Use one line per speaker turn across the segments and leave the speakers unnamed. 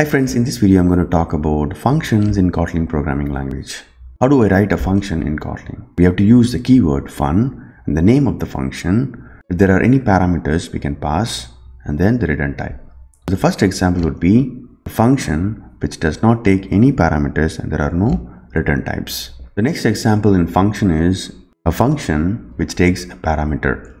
Hi friends, in this video I'm going to talk about functions in Kotlin programming language. How do I write a function in Kotlin? We have to use the keyword fun and the name of the function. If there are any parameters we can pass and then the return type. The first example would be a function which does not take any parameters and there are no return types. The next example in function is a function which takes a parameter.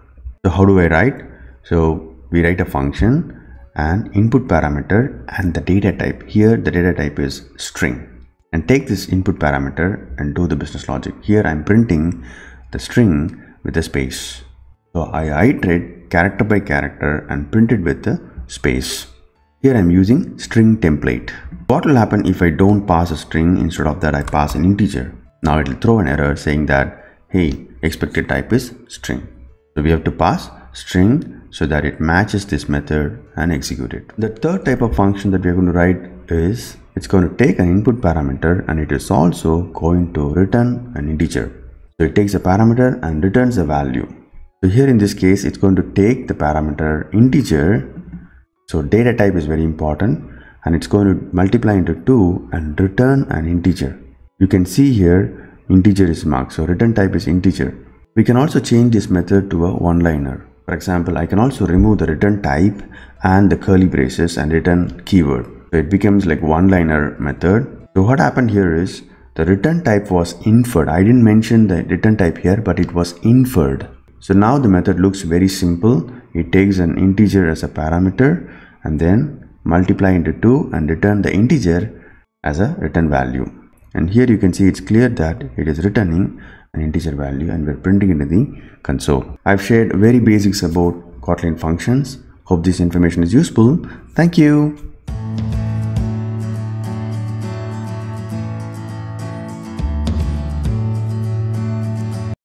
So how do I write? So we write a function an input parameter and the data type. Here the data type is string and take this input parameter and do the business logic. Here I'm printing the string with a space. So I iterate character by character and print it with a space. Here I'm using string template. What will happen if I don't pass a string instead of that I pass an integer? Now it will throw an error saying that hey expected type is string. So we have to pass string so that it matches this method and execute it. The third type of function that we're going to write is it's going to take an input parameter and it is also going to return an integer. So it takes a parameter and returns a value. So here in this case, it's going to take the parameter integer. So data type is very important and it's going to multiply into 2 and return an integer. You can see here integer is marked. So return type is integer. We can also change this method to a one liner. For example, I can also remove the return type and the curly braces and return keyword. So it becomes like one-liner method. So what happened here is the return type was inferred. I didn't mention the return type here, but it was inferred. So now the method looks very simple. It takes an integer as a parameter and then multiply into 2 and return the integer as a return value and here you can see it's clear that it is returning an integer value and we're printing into the console. I've shared very basics about Kotlin functions. Hope this information is useful. Thank you.